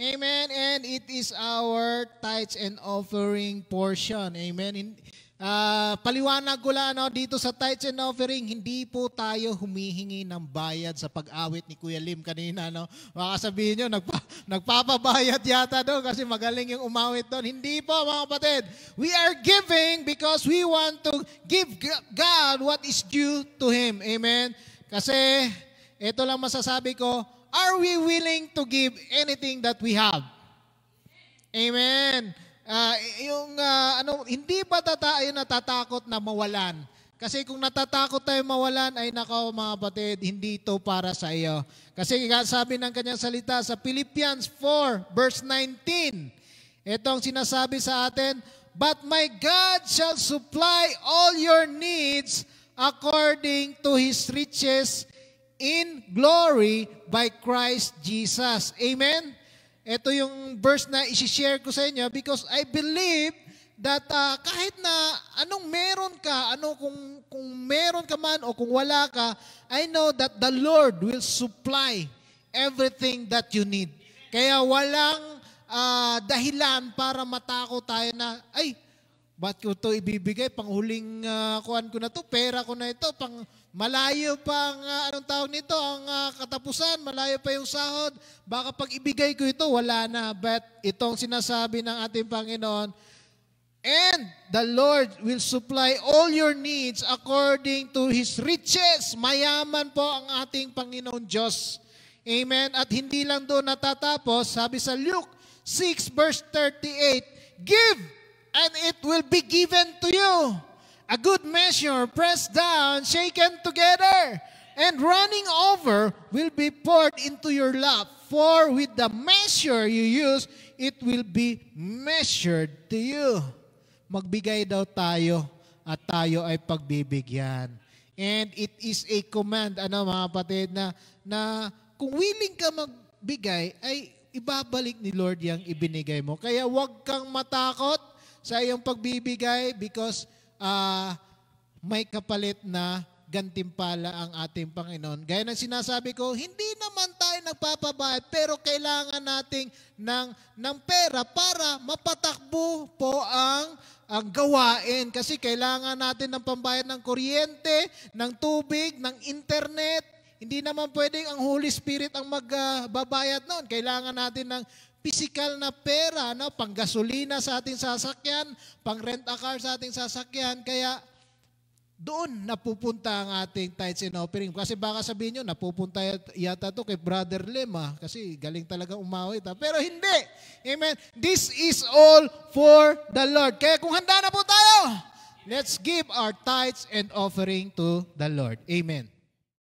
Amen. And it is our tithes and offering portion. Amen. In, uh, paliwanag ko lang no, dito sa tithes and offering, hindi po tayo humihingi ng bayad sa pag-awit ni Kuya Lim kanina. No? Baka sabihin nyo, nagpa, nagpapabayad yata doon kasi magaling yung umawit doon. Hindi po mga kapatid. We are giving because we want to give God what is due to Him. Amen. Kasi ito lang masasabi ko, are we willing to give anything that we have? Amen. Uh, yung uh, ano, hindi pa ba tayo natatakot na mawalan? Kasi kung natatakot tayo mawalan, ay nakaw mga batid, hindi ito para sa iyo. Kasi sabi ng kanyang salita sa Philippians 4 verse 19, ito ang sinasabi sa atin, But my God shall supply all your needs according to His riches in glory by Christ Jesus. Amen? Ito yung verse na isishare ko sa inyo because I believe that uh, kahit na anong meron ka, ano kung, kung meron ka man o kung wala ka, I know that the Lord will supply everything that you need. Kaya walang uh, dahilan para matakot tayo na, ay, Ba't ko to ibibigay? Panghuling uh, ah, kuhan ko na to, pera ko na ito, pang malayo pang uh, ah, anong tawag nito, ang uh, katapusan, malayo pa yung sahod. Baka pag ibigay ko ito, wala na. But itong sinasabi ng ating Panginoon, And the Lord will supply all your needs according to His riches. Mayaman po ang ating Panginoon Diyos. Amen. At hindi lang doon natatapos, sabi sa Luke 6 verse 38, Give and it will be given to you. A good measure, pressed down, shaken together, and running over will be poured into your lap. For with the measure you use, it will be measured to you. Magbigay daw tayo at tayo ay pagbibigyan. And it is a command, ano mga kapatid, na, na kung willing ka magbigay, ay ibabalik ni Lord yung ibinigay mo. Kaya huwag kang matakot sa iyong pagbibigay because uh, may kapalit na gantimpala ang ating Panginoon. Gaya ng sinasabi ko, hindi naman tayo nagpapabayad pero kailangan nating ng, ng pera para mapatakbo po ang ang gawain kasi kailangan natin ng pambayad ng kuryente, ng tubig, ng internet. Hindi naman pwedeng ang Holy Spirit ang magbabayad uh, noon. Kailangan natin ng physical na pera, no? pang gasolina sa ating sasakyan, pang rent a car sa ating sasakyan. Kaya doon napupunta ang ating tithes and offering. Kasi baka sabihin nyo, napupunta yata to kay Brother Lema ah. kasi galing talaga umawit. Ha? Pero hindi. Amen. This is all for the Lord. Kaya kung handa na po tayo, let's give our tithes and offering to the Lord. Amen.